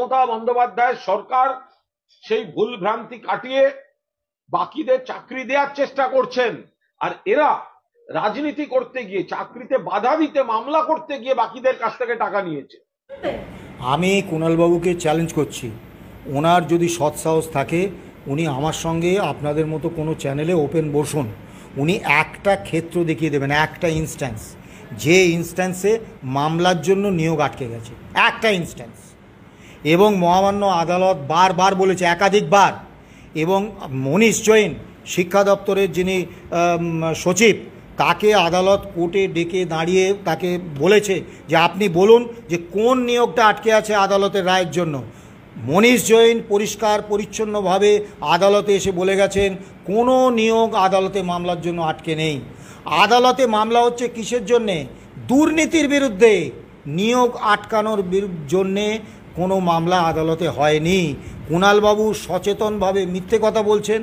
মমতা বন্দ্যোপাধ্যায় সরকার সেই ভুল ভ্রান্তি কাটিয়ে বাকিদের চাকরি দেওয়ার চেষ্টা করছেন আর এরা রাজনীতি করতে গিয়ে চাকরিতে বাধা দিতে মামলা করতে গিয়ে বাকিদের কাছ থেকে টাকা নিয়েছে আমি কুণালবাবুকে চ্যালেঞ্জ করছি ওনার যদি সৎ সাহস থাকে উনি আমার সঙ্গে আপনাদের মতো কোনো চ্যানেলে ওপেন বসুন উনি একটা ক্ষেত্র দেখিয়ে দেবেন একটা ইনস্ট্যান্স যে ইনস্ট্যান্সে মামলার জন্য নিয়োগ আটকে গেছে একটা ইনস্ট্যান্স এবং মহামান্য আদালত বারবার বলেছে একাধিকবার এবং মনীষ জৈন শিক্ষা দপ্তরের যিনি সচিব তাকে আদালত কোর্টে ডেকে দাঁড়িয়ে তাকে বলেছে যে আপনি বলুন যে কোন নিয়োগটা আটকে আছে আদালতের রায়ের জন্য মনীষ জৈন পরিষ্কার পরিচ্ছন্নভাবে আদালতে এসে বলে গেছেন কোনো নিয়োগ আদালতে মামলার জন্য আটকে নেই আদালতে মামলা হচ্ছে কিসের জন্যে দুর্নীতির বিরুদ্ধে নিয়োগ আটকানোর জন্যে কোনো মামলা আদালতে হয়নি কুণালবাবু সচেতনভাবে মিথ্যে কথা বলছেন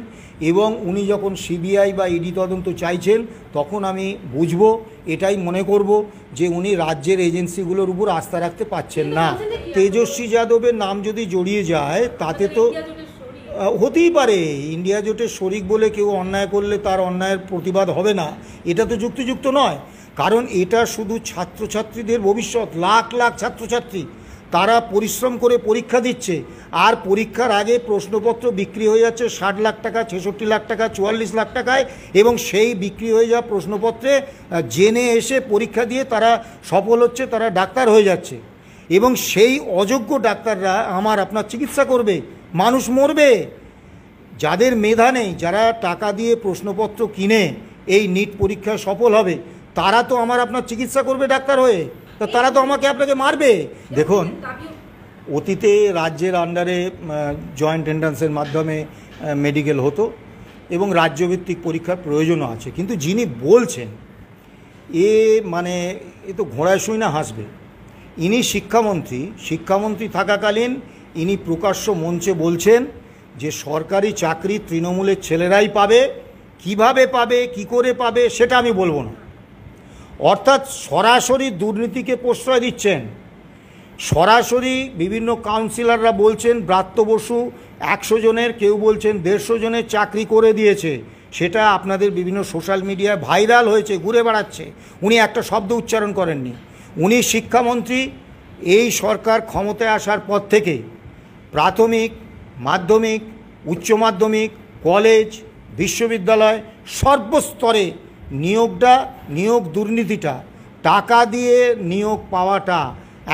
এবং উনি যখন সিবিআই বা ইডি তদন্ত চাইছেন তখন আমি বুঝব এটাই মনে করব যে উনি রাজ্যের এজেন্সিগুলোর উপর আস্থা রাখতে পারছেন না তেজস্বী যাদবের নাম যদি জড়িয়ে যায় তাতে তো হতেই পারে ইন্ডিয়া জোটের শরিক বলে কেউ অন্যায় করলে তার অন্যায়ের প্রতিবাদ হবে না এটা তো যুক্তিযুক্ত নয় কারণ এটা শুধু ছাত্রছাত্রীদের ভবিষ্যৎ লাখ লাখ ছাত্রছাত্রী তারা পরিশ্রম করে পরীক্ষা দিচ্ছে আর পরীক্ষার আগে প্রশ্নপত্র বিক্রি হয়ে যাচ্ছে ষাট লাখ টাকা ছেষট্টি লাখ টাকা চুয়াল্লিশ লাখ টাকায় এবং সেই বিক্রি হয়ে যাওয়া প্রশ্নপত্রে জেনে এসে পরীক্ষা দিয়ে তারা সফল হচ্ছে তারা ডাক্তার হয়ে যাচ্ছে এবং সেই অযোগ্য ডাক্তাররা আমার আপনার চিকিৎসা করবে মানুষ মরবে যাদের মেধা নেই যারা টাকা দিয়ে প্রশ্নপত্র কিনে এই নিট পরীক্ষায় সফল হবে তারা তো আমার আপনার চিকিৎসা করবে ডাক্তার হয়ে তা তারা তো আমাকে আপনাকে মারবে দেখুন অতীতে রাজ্যের আন্ডারে জয়েন্ট এন্ট্রান্সের মাধ্যমে মেডিকেল হতো এবং রাজ্যভিত্তিক পরীক্ষার প্রয়োজনও আছে কিন্তু যিনি বলছেন এ মানে এ তো ঘোড়ায় শুই না হাসবে ইনি শিক্ষামন্ত্রী শিক্ষামন্ত্রী থাকাকালীন ইনি প্রকাশ্য মঞ্চে বলছেন যে সরকারি চাকরি তৃণমূলের ছেলেরাই পাবে কিভাবে পাবে কি করে পাবে সেটা আমি বলবো না অর্থাৎ সরাসরি দুর্নীতিকে প্রশ্রয় দিচ্ছেন সরাসরি বিভিন্ন কাউন্সিলররা বলছেন ব্রাত্য বসু একশো জনের কেউ বলছেন দেড়শো জনের চাকরি করে দিয়েছে সেটা আপনাদের বিভিন্ন সোশ্যাল মিডিয়ায় ভাইরাল হয়েছে ঘুরে বেড়াচ্ছে উনি একটা শব্দ উচ্চারণ করেননি উনি শিক্ষামন্ত্রী এই সরকার ক্ষমতায় আসার পর থেকে প্রাথমিক মাধ্যমিক উচ্চ মাধ্যমিক কলেজ বিশ্ববিদ্যালয় সর্বস্তরে নিয়োগটা নিয়োগ দুর্নীতিটা টাকা দিয়ে নিয়োগ পাওয়াটা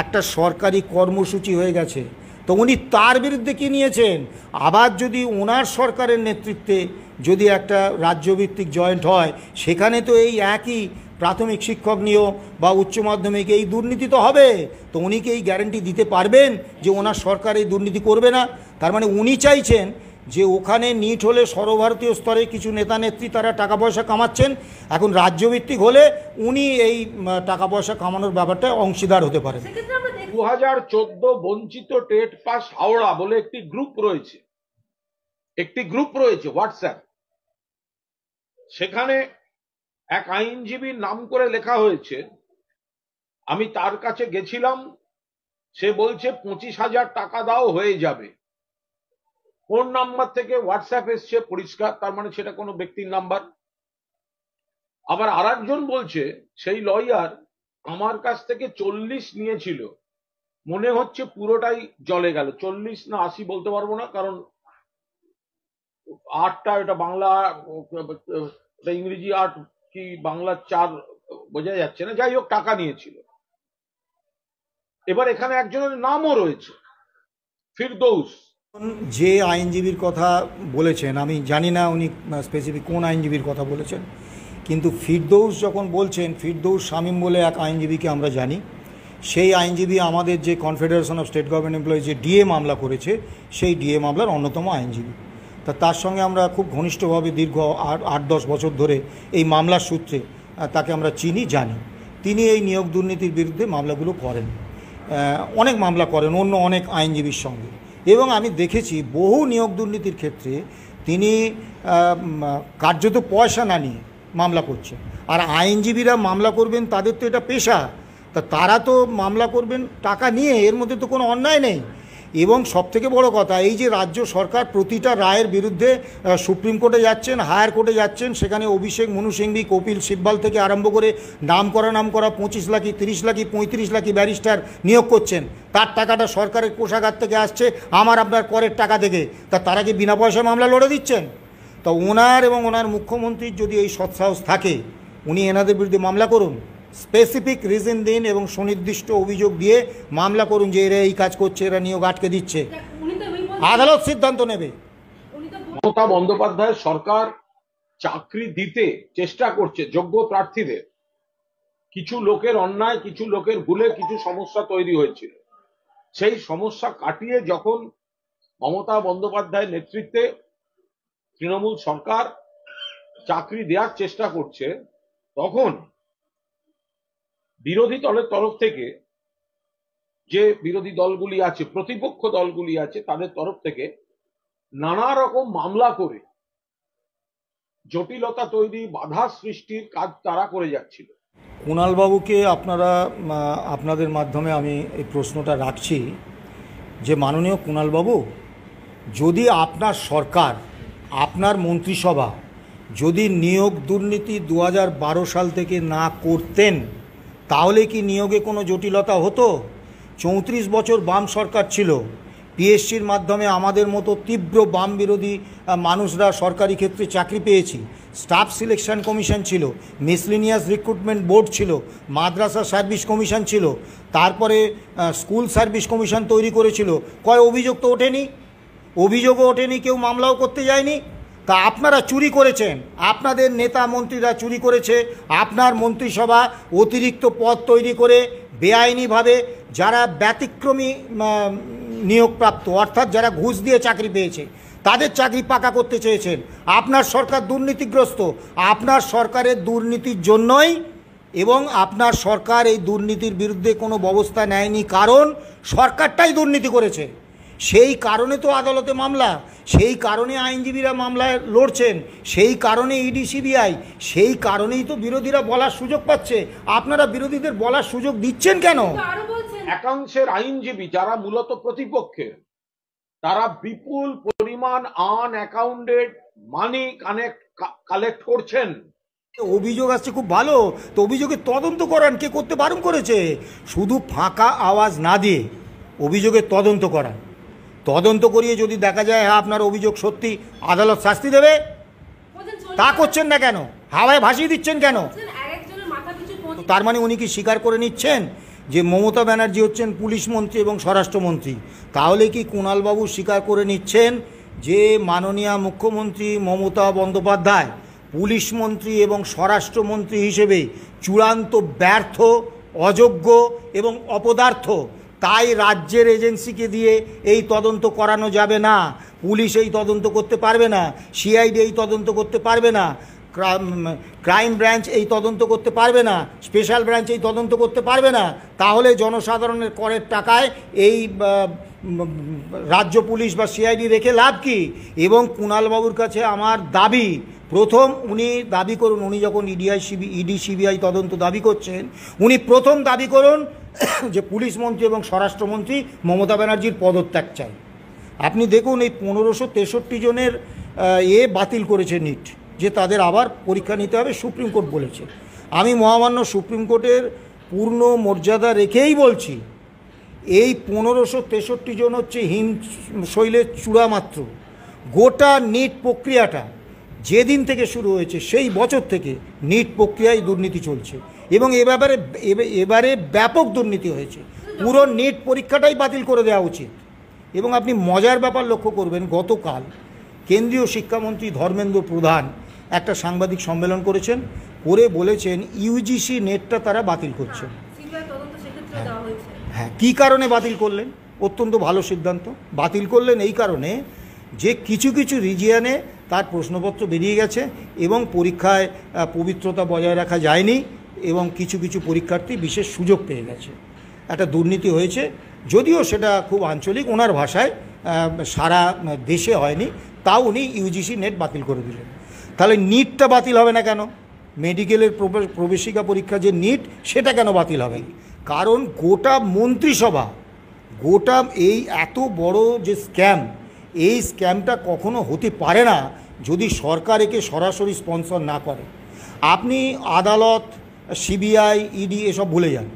একটা সরকারি কর্মসূচি হয়ে গেছে তো উনি তার বিরুদ্ধে কি নিয়েছেন আবার যদি ওনার সরকারের নেতৃত্বে যদি একটা রাজ্যভিত্তিক জয়েন্ট হয় সেখানে তো এই একই প্রাথমিক শিক্ষক নিয়োগ বা উচ্চ মাধ্যমিক এই দুর্নীতি তো হবে তো উনি কি এই গ্যারেন্টি দিতে পারবেন যে ওনার সরকার এই দুর্নীতি করবে না তার মানে উনি চাইছেন যে ওখানে নিট হলে সর্বভারতীয় স্তরে কিছু নেতা নেত্রী তারা টাকা পয়সা কামাচ্ছেন এখন রাজ্যভিত্তিক হলে উনি এই টাকা পয়সা কামানোর ব্যাপারটা অংশীদার হতে পারেন দু হাজার চোদ্দ বঞ্চিত টেট পাস হাওড়া বলে একটি গ্রুপ রয়েছে একটি গ্রুপ রয়েছে হোয়াটসঅ্যাপ সেখানে এক আইনজীবীর নাম করে লেখা হয়েছে আমি তার কাছে গেছিলাম সে বলছে পঁচিশ হাজার টাকা দাও হয়ে যাবে কোন নাম্বার থেকে হোয়াটসঅ্যাপ এসছে পরিষ্কার তার মানে সেটা কোনো ব্যক্তির নাম্বার আবার আর বলছে সেই লয়ার আমার কাছ থেকে চল্লিশ নিয়েছিল মনে হচ্ছে পুরোটাই জলে গেল চল্লিশ না আশি বলতে পারবো না কারণ আটটা এটা বাংলা ইংরেজি আট কি বাংলা চার বোঝা যাচ্ছে না যাই হোক টাকা নিয়েছিল এবার এখানে একজনের নামও রয়েছে ফিরদৌস যে আইনজীবীর কথা বলেছেন আমি জানি না উনি স্পেসিফিক কোন আইনজীবীর কথা বলেছেন কিন্তু ফিরদৌস যখন বলছেন ফিরদৌস শামীম বলে এক আইনজীবীকে আমরা জানি সেই আইনজীবী আমাদের যে confederation of state government employee যে ডিএ মামলা করেছে সেই ডিএ মামলার অন্যতম আইনজীবী তা তার সঙ্গে আমরা খুব ঘনিষ্ঠভাবে দীর্ঘ আট দশ বছর ধরে এই মামলার সূত্রে তাকে আমরা চিনি জানি তিনি এই নিয়োগ দুর্নীতির বিরুদ্ধে মামলাগুলো করেন অনেক মামলা করেন অন্য অনেক আইনজীবীর সঙ্গে এবং আমি দেখেছি বহু নিয়োগ দুর্নীতির ক্ষেত্রে তিনি কার্যত পয়সা না নিয়ে মামলা করছেন আর আইনজীবীরা মামলা করবেন তাদের তো এটা পেশা তা তারা তো মামলা করবেন টাকা নিয়ে এর মধ্যে তো কোনো অন্যায় নেই এবং সবথেকে বড় কথা এই যে রাজ্য সরকার প্রতিটা রায়ের বিরুদ্ধে সুপ্রিম কোর্টে যাচ্ছেন হায়ার কোর্টে যাচ্ছেন সেখানে অভিষেক মনু সিংভি কপিল সিব্বাল থেকে আরম্ভ করে নাম করা নাম করা পঁচিশ লাখি তিরিশ লাখি পঁয়ত্রিশ লাখি ব্যারিস্টার নিয়োগ করছেন তার টাকাটা সরকারের কোষাগার থেকে আসছে আমার আপনার করের টাকা থেকে তা তারা কি বিনা পয়সায় মামলা লড়ে দিচ্ছেন তা ওনার এবং ওনার মুখ্যমন্ত্রীর যদি এই সৎসাহস থাকে উনি এনাদের বিরুদ্ধে মামলা করুন স্পেসিফিক রিজন দিন এবং সুনির্দিষ্ট অভিযোগ দিয়ে মামলা করুন যে এরা এই কাজ করছে এরা নিয়োগ আটকে দিচ্ছে আদালত সিদ্ধান্ত নেবে মমতা বন্দ্যোপাধ্যায় সরকার চাকরি দিতে চেষ্টা করছে যোগ্য প্রার্থীদের কিছু লোকের অন্যায় কিছু লোকের ভুলে কিছু সমস্যা তৈরি হয়েছিল সেই সমস্যা কাটিয়ে যখন মমতা বন্দ্যোপাধ্যায়ের নেতৃত্বে তৃণমূল সরকার চাকরি দেওয়ার চেষ্টা করছে তখন বিরোধী দলের তরফ থেকে যে বিরোধী দলগুলি আছে প্রতিপক্ষ দলগুলি আছে তাদের তরফ থেকে নানা রকম মামলা করে জটিলতা তৈরি বাধা সৃষ্টির কাজ তারা করে যাচ্ছিল কুণালবাবুকে আপনারা আপনাদের মাধ্যমে আমি এই প্রশ্নটা রাখছি যে মাননীয় কুণালবাবু যদি আপনার সরকার আপনার মন্ত্রিসভা যদি নিয়োগ দুর্নীতি দু সাল থেকে না করতেন তাহলে কি নিয়োগে কোনো জটিলতা হতো চৌত্রিশ বছর বাম সরকার ছিল পিএসসির মাধ্যমে আমাদের মতো তীব্র বাম বিরোধী মানুষরা সরকারি ক্ষেত্রে চাকরি পেয়েছি স্টাফ সিলেকশন কমিশন ছিল মিসলিনিয়াস রিক্রুটমেন্ট বোর্ড ছিল মাদ্রাসা সার্ভিস কমিশন ছিল তারপরে স্কুল সার্ভিস কমিশন তৈরি করেছিল কয় অভিযোগ তো ওঠেনি অভিযোগও ওঠেনি কেউ মামলাও করতে যায়নি তা আপনারা চুরি করেছেন আপনাদের নেতা মন্ত্রীরা চুরি করেছে আপনার মন্ত্রিসভা অতিরিক্ত পদ তৈরি করে বেআইনিভাবে যারা ব্যতিক্রমী নিয়োগপ্রাপ্ত অর্থাৎ যারা ঘুষ দিয়ে চাকরি পেয়েছে তাদের চাকরি পাকা করতে চেয়েছেন আপনার সরকার দুর্নীতিগ্রস্ত আপনার সরকারের দুর্নীতির জন্যই এবং আপনার সরকার এই দুর্নীতির বিরুদ্ধে কোনো ব্যবস্থা নেয়নি কারণ সরকারটাই দুর্নীতি করেছে সেই কারণে তো আদালতে মামলা সেই কারণে আইনজীবীরা মামলায় লড়ছেন সেই কারণে ইডি সিবিআই সেই কারণেই তো বিরোধীরা বলার সুযোগ পাচ্ছে আপনারা বিরোধীদের বলার সুযোগ দিচ্ছেন কেন একাংশের আইনজীবী যারা মূলত প্রতিপক্ষের তারা বিপুল পরিমাণ unaccounted money connect collect করছেন অভিযোগ আসছে খুব ভালো তো অভিযোগে তদন্ত করান কে করতে বারণ করেছে শুধু ফাঁকা আওয়াজ না দিয়ে অভিযোগের তদন্ত করান তদন্ত করিয়ে যদি দেখা যায় হ্যাঁ আপনার অভিযোগ সত্যি আদালত শাস্তি দেবে তা করছেন না কেন হাওয়ায় ভাসিয়ে দিচ্ছেন কেন তার মানে উনি কি স্বীকার করে নিচ্ছেন যে মমতা ব্যানার্জি হচ্ছেন পুলিশ মন্ত্রী এবং স্বরাষ্ট্রমন্ত্রী তাহলে কি কুণালবাবু স্বীকার করে নিচ্ছেন যে মাননীয় মুখ্যমন্ত্রী মমতা বন্দ্যোপাধ্যায় পুলিশ মন্ত্রী এবং স্বরাষ্ট্রমন্ত্রী হিসেবে চূড়ান্ত ব্যর্থ অযোগ্য এবং অপদার্থ তাই রাজ্যের এজেন্সিকে দিয়ে এই তদন্ত করানো যাবে না পুলিশ এই তদন্ত করতে পারবে না সিআইডি এই তদন্ত করতে পারবে না ক্রাইম ব্রাঞ্চ এই তদন্ত করতে পারবে না স্পেশাল ব্রাঞ্চ এই তদন্ত করতে পারবে না তাহলে জনসাধারণের করের টাকায় এই রাজ্য পুলিশ বা সিআইডি রেখে লাভ কি এবং কুণালবাবুর কাছে আমার দাবি প্রথম উনি দাবি করুন উনি যখন ইডিআই সিবি ইডি সিবিআই তদন্ত দাবি করছেন উনি প্রথম দাবি করুন যে পুলিশ মন্ত্রী এবং স্বরাষ্ট্রমন্ত্রী মমতা ব্যানার্জির পদত্যাগ চাই আপনি দেখুন এই পনেরোশো তেষট্টি জনের এ বাতিল করেছে নিট যে তাদের আবার পরীক্ষা নিতে হবে সুপ্রিম কোর্ট বলেছে আমি মহামান্য সুপ্রিম কোর্টের পূর্ণ মর্যাদা রেখেই বলছি এই পনেরোশো তেষট্টি জন হচ্ছে হিম শৈলের চূড়া মাত্র গোটা নিট প্রক্রিয়াটা যেদিন থেকে শুরু হয়েছে সেই বছর থেকে নিট প্রক্রিয়ায় দুর্নীতি চলছে এবং এবারে এবারে ব্যাপক দুর্নীতি হয়েছে পুরো নেট পরীক্ষাটাই বাতিল করে দেওয়া উচিত এবং আপনি মজার ব্যাপার লক্ষ্য করবেন গতকাল কেন্দ্রীয় শিক্ষামন্ত্রী ধর্মেন্দ্র প্রধান একটা সাংবাদিক সম্মেলন করেছেন করে বলেছেন ইউজিসি নেটটা তারা বাতিল করছে হ্যাঁ কী হ্যাঁ। হ্যাঁ, কারণে বাতিল করলেন অত্যন্ত ভালো সিদ্ধান্ত বাতিল করলেন এই কারণে যে কিছু কিছু রিজিয়ানে তার প্রশ্নপত্র বেরিয়ে গেছে এবং পরীক্ষায় পবিত্রতা বজায় রাখা যায়নি এবং কিছু কিছু পরীক্ষার্থী বিশেষ সুযোগ পেয়ে গেছে একটা দুর্নীতি হয়েছে যদিও সেটা খুব আঞ্চলিক ওনার ভাষায় সারা দেশে হয়নি তাও উনি ইউজিসি নেট বাতিল করে দিলেন তাহলে নিটটা বাতিল হবে না কেন মেডিকেলের প্রবেশিকা পরীক্ষা যে নিট সেটা কেন বাতিল হবে কারণ গোটা মন্ত্রিসভা গোটা এই এত বড় যে স্ক্যাম এই স্ক্যামটা কখনো হতে পারে না যদি সরকার একে সরাসরি স্পন্সর না করে আপনি আদালত সিবিআই ইডি এসব ভুলে যান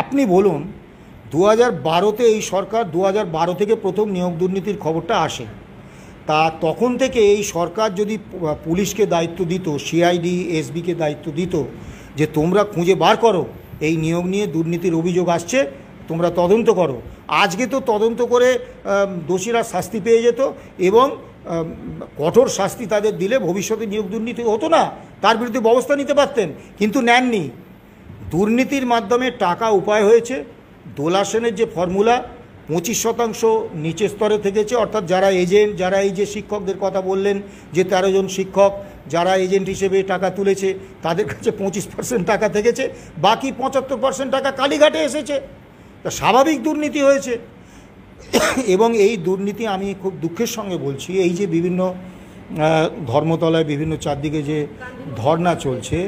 আপনি বলুন দু হাজার বারোতে এই সরকার দু হাজার বারো থেকে প্রথম নিয়োগ দুর্নীতির খবরটা আসে তা তখন থেকে এই সরকার যদি পুলিশকে দায়িত্ব দিত সিআইডি এসবিকে দায়িত্ব দিত যে তোমরা খুঁজে বার করো এই নিয়োগ নিয়ে দুর্নীতির অভিযোগ আসছে তোমরা তদন্ত করো আজকে তো তদন্ত করে দোষীরা শাস্তি পেয়ে যেত এবং কঠোর শাস্তি তাদের দিলে ভবিষ্যতে নিয়োগ দুর্নীতি হতো না তার বিরুদ্ধে ব্যবস্থা নিতে পারতেন কিন্তু নেননি দুর্নীতির মাধ্যমে টাকা উপায় হয়েছে দোলাসেনের যে ফর্মুলা পঁচিশ শতাংশ নিচে স্তরে থেকেছে অর্থাৎ যারা এজেন্ট যারা এই যে শিক্ষকদের কথা বললেন যে তেরো জন শিক্ষক যারা এজেন্ট হিসেবে টাকা তুলেছে তাদের কাছে পঁচিশ পার্সেন্ট টাকা থেকেছে বাকি পঁচাত্তর পার্সেন্ট টাকা কালীঘাটে এসেছে তা স্বাভাবিক দুর্নীতি হয়েছে এবং এই দুর্নীতি আমি খুব দুঃখের সঙ্গে বলছি এই যে বিভিন্ন ধর্মতলায় বিভিন্ন চারদিকে যে ধর্না চলছে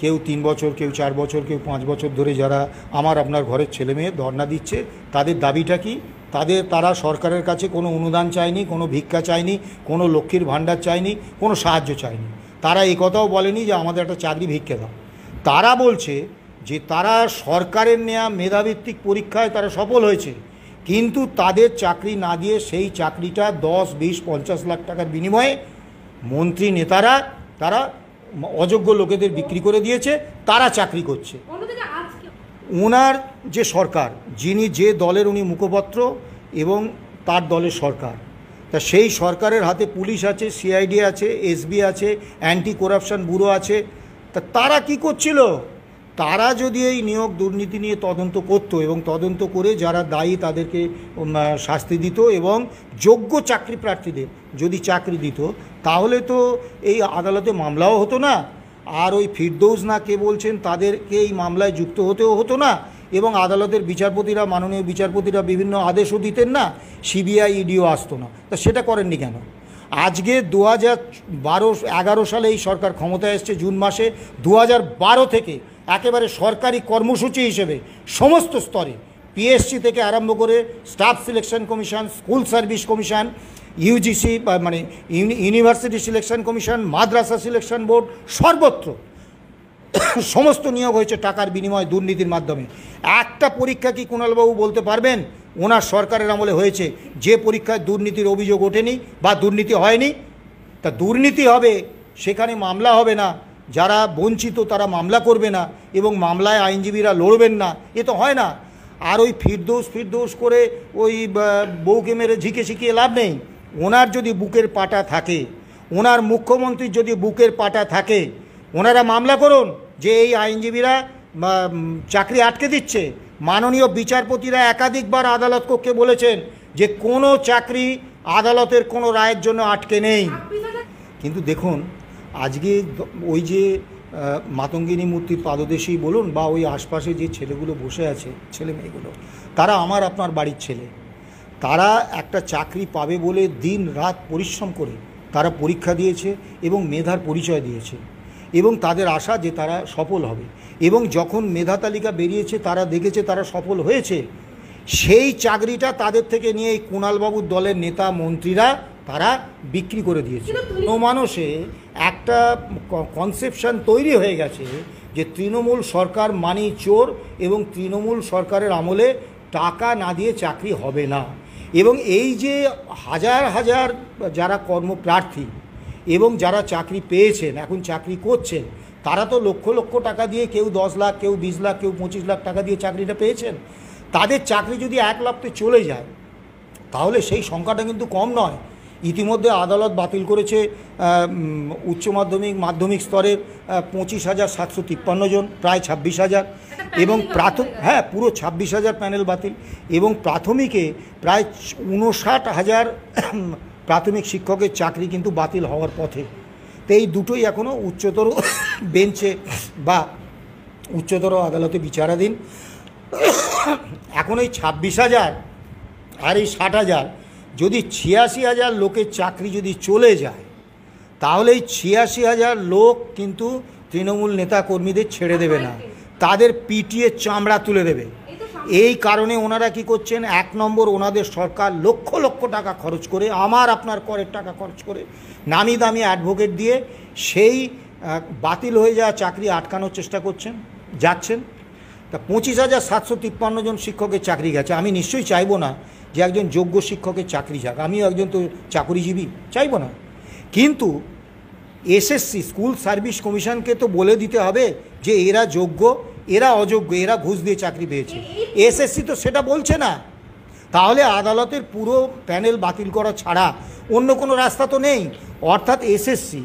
কেউ তিন বছর কেউ চার বছর কেউ পাঁচ বছর ধরে যারা আমার আপনার ঘরের ছেলে মেয়ে ধর্না দিচ্ছে তাদের দাবিটা কি তাদের তারা সরকারের কাছে কোনো অনুদান চায়নি কোনো ভিক্ষা চায়নি কোনো লক্ষ্মীর ভাণ্ডার চায়নি কোনো সাহায্য চায়নি তারা একথাও বলেনি যে আমাদের একটা চাকরি ভিক্ষা দাও তারা বলছে যে তারা সরকারের নেয়া মেধাভিত্তিক পরীক্ষায় তারা সফল হয়েছে কিন্তু তাদের চাকরি না দিয়ে সেই চাকরিটা দশ বিশ পঞ্চাশ লাখ টাকার বিনিময়ে মন্ত্রী নেতারা তারা অযোগ্য লোকেদের বিক্রি করে দিয়েছে তারা চাকরি করছে ওনার যে সরকার যিনি যে দলের উনি মুখপত্র এবং তার দলের সরকার তা সেই সরকারের হাতে পুলিশ আছে সিআইডি আছে এসবি আছে অ্যান্টি করাপশন ব্যুরো আছে তা তারা কি করছিল তারা যদি এই নিয়োগ দুর্নীতি নিয়ে তদন্ত করত এবং তদন্ত করে যারা দায়ী তাদেরকে শাস্তি দিত এবং যোগ্য চাকরি প্রার্থীদের যদি চাকরি দিত তাহলে তো এই আদালতে মামলাও হতো না আর ওই ফিরদৌজ না কে বলছেন তাদেরকে এই মামলায় যুক্ত হতেও হতো না এবং আদালতের বিচারপতিরা মাননীয় বিচারপতিরা বিভিন্ন আদেশও দিতেন না সিবিআই ইডিও আসতো না তা সেটা করেননি কেন আজকে দু হাজার বারো এগারো সালে এই সরকার ক্ষমতায় এসছে জুন মাসে দু হাজার বারো থেকে একেবারে সরকারি কর্মসূচি হিসেবে সমস্ত স্তরে পিএসসি থেকে আরম্ভ করে staff selection commission school service commission UGC বা মানে ইউনিভার্সিটি সিলেকশন কমিশন মাদ্রাসা সিলেকশন বোর্ড সর্বত্র সমস্ত নিয়োগ হয়েছে টাকার বিনিময়ে দুর্নীতির মাধ্যমে একটা পরীক্ষা কি কুণালবাবু বলতে পারবেন ওনার সরকারের আমলে হয়েছে যে পরীক্ষায় দুর্নীতির অভিযোগ ওঠেনি বা দুর্নীতি হয়নি তা দুর্নীতি হবে সেখানে মামলা হবে না যারা বঞ্চিত তারা মামলা করবে না এবং মামলায় আইনজীবীরা লড়বেন না এ তো হয় না আর ওই ফিরদোষ ফিরদোষ করে ওই বউকে মেরে ঝিকে শিখিয়ে লাভ নেই ওনার যদি বুকের পাটা থাকে ওনার মুখ্যমন্ত্রীর যদি বুকের পাটা থাকে ওনারা মামলা করুন যে এই আইনজীবীরা চাকরি আটকে দিচ্ছে মাননীয় বিচারপতিরা একাধিকবার আদালত কক্ষে বলেছেন যে কোনো চাকরি আদালতের কোনো রায়ের জন্য আটকে নেই কিন্তু দেখুন আজকে ওই যে মাতঙ্গিনী মূর্তির পাদদেশেই বলুন বা ওই আশপাশে যে ছেলেগুলো বসে আছে ছেলে মেয়েগুলো তারা আমার আপনার বাড়ির ছেলে তারা একটা চাকরি পাবে বলে দিন রাত পরিশ্রম করে তারা পরীক্ষা দিয়েছে এবং মেধার পরিচয় দিয়েছে এবং তাদের আশা যে তারা সফল হবে এবং যখন মেধা তালিকা বেরিয়েছে তারা দেখেছে তারা সফল হয়েছে সেই চাকরিটা তাদের থেকে নিয়ে এই কুণালবাবুর দলের নেতা মন্ত্রীরা তারা বিক্রি করে দিয়েছে মানুষে একটা কনসেপশন তৈরি হয়ে গেছে যে তৃণমূল সরকার মানি চোর এবং তৃণমূল সরকারের আমলে টাকা না দিয়ে চাকরি হবে না এবং এই যে হাজার হাজার যারা কর্মপ্রার্থী এবং যারা চাকরি পেয়েছেন এখন চাকরি করছেন তারা তো লক্ষ লক্ষ টাকা দিয়ে কেউ দশ লাখ কেউ বিশ লাখ কেউ পঁচিশ লাখ টাকা দিয়ে চাকরিটা পেয়েছেন তাদের চাকরি যদি এক লাখতে চলে যায় তাহলে সেই সংখ্যাটা কিন্তু কম নয় ইতিমধ্যে আদালত বাতিল করেছে উচ্চ মাধ্যমিক মাধ্যমিক স্তরের পঁচিশ হাজার সাতশো তিপ্পান্ন জন প্রায় ছাব্বিশ হাজার এবং প্রাথমিক হ্যাঁ পুরো ছাব্বিশ হাজার প্যানেল বাতিল এবং প্রাথমিকে প্রায় উনষাট হাজার প্রাথমিক শিক্ষকের চাকরি কিন্তু বাতিল হওয়ার পথে তো এই দুটোই এখনও উচ্চতর বেঞ্চে বা উচ্চতর আদালতে বিচারাধীন এখন এই ছাব্বিশ হাজার আর এই ষাট হাজার যদি ছিয়াশি হাজার লোকের চাকরি যদি চলে যায় তাহলে এই ছিয়াশি হাজার লোক কিন্তু তৃণমূল নেতা কর্মীদের ছেড়ে দেবে না তাদের পিটিয়ে চামড়া তুলে দেবে এই কারণে ওনারা কি করছেন এক নম্বর ওনাদের সরকার লক্ষ লক্ষ টাকা খরচ করে আমার আপনার করের টাকা খরচ করে নামি দামি অ্যাডভোকেট দিয়ে সেই বাতিল হয়ে যাওয়া চাকরি আটকানোর চেষ্টা করছেন যাচ্ছেন তা পঁচিশ হাজার সাতশো তিপ্পান্ন জন শিক্ষকের চাকরি গেছে আমি নিশ্চয়ই চাইবো না যে একজন যোগ্য শিক্ষকের চাকরি যাক আমিও একজন তো চাকরিজীবী চাইব না কিন্তু এসএসসি স্কুল সার্ভিস কমিশনকে তো বলে দিতে হবে যে এরা যোগ্য এরা অযোগ্য এরা ঘুষ দিয়ে চাকরি পেয়েছে এসএসসি তো সেটা বলছে না তাহলে আদালতের পুরো প্যানেল বাতিল করা ছাড়া অন্য কোনো রাস্তা তো নেই অর্থাৎ এসএসসি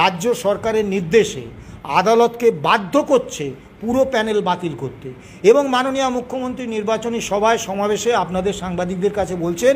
রাজ্য সরকারের নির্দেশে আদালতকে বাধ্য করছে পুরো প্যানেল বাতিল করতে এবং মাননীয় মুখ্যমন্ত্রী নির্বাচনী সভায় সমাবেশে আপনাদের সাংবাদিকদের কাছে বলছেন